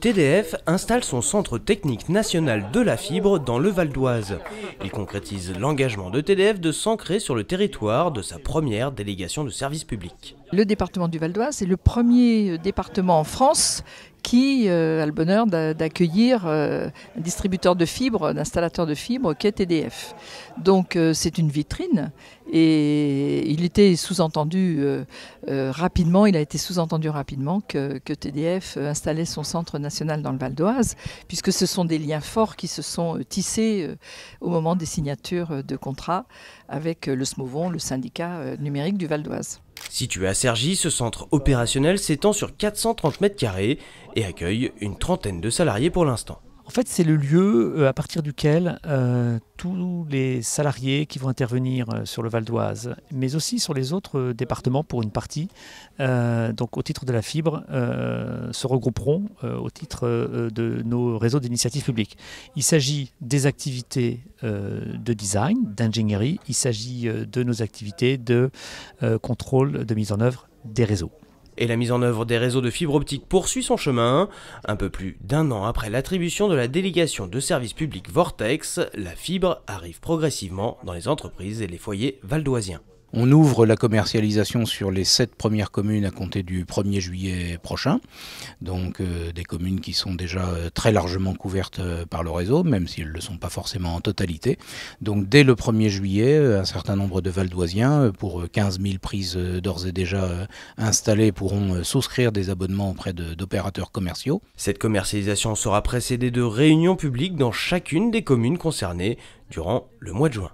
TDF installe son centre technique national de la fibre dans le Val d'Oise. Il concrétise l'engagement de TDF de s'ancrer sur le territoire de sa première délégation de service public. Le département du Val d'Oise est le premier département en France qui euh, a le bonheur d'accueillir euh, un distributeur de fibres, un installateur de fibres qui est TDF. E Donc euh, c'est une vitrine et il était sous-entendu rapidement, il a été sous-entendu rapidement que, TDF installait son centre national dans le Val d'Oise, puisque ce sont des liens forts qui se sont tissés au moment des signatures de contrats avec le SMOVON, le syndicat numérique du Val d'Oise. Situé à Cergy, ce centre opérationnel s'étend sur 430 mètres carrés et accueille une trentaine de salariés pour l'instant. En fait, c'est le lieu euh, à partir duquel euh, tous les salariés qui vont intervenir euh, sur le Val d'Oise, mais aussi sur les autres départements pour une partie, donc au titre de la fibre, se regrouperont au titre de nos réseaux d'initiatives publiques. Il s'agit des activités de design, d'ingénierie, il s'agit de nos activités de contrôle de mise en œuvre des réseaux et la mise en œuvre des réseaux de fibres optiques poursuit son chemin. Un peu plus d'un an après l'attribution de la délégation de service public Vortex, la fibre arrive progressivement dans les entreprises et les foyers valdoisiens. On ouvre la commercialisation sur les sept premières communes à compter du 1er juillet prochain, donc euh, des communes qui sont déjà euh, très largement couvertes euh, par le réseau, même s'ils ne le sont pas forcément en totalité. Donc dès le 1er juillet, un certain nombre de Valdoisiens, pour 15 000 prises d'ores et déjà installées, pourront souscrire des abonnements auprès d'opérateurs commerciaux. Cette commercialisation sera précédée de réunions publiques dans chacune des communes concernées durant le mois de juin.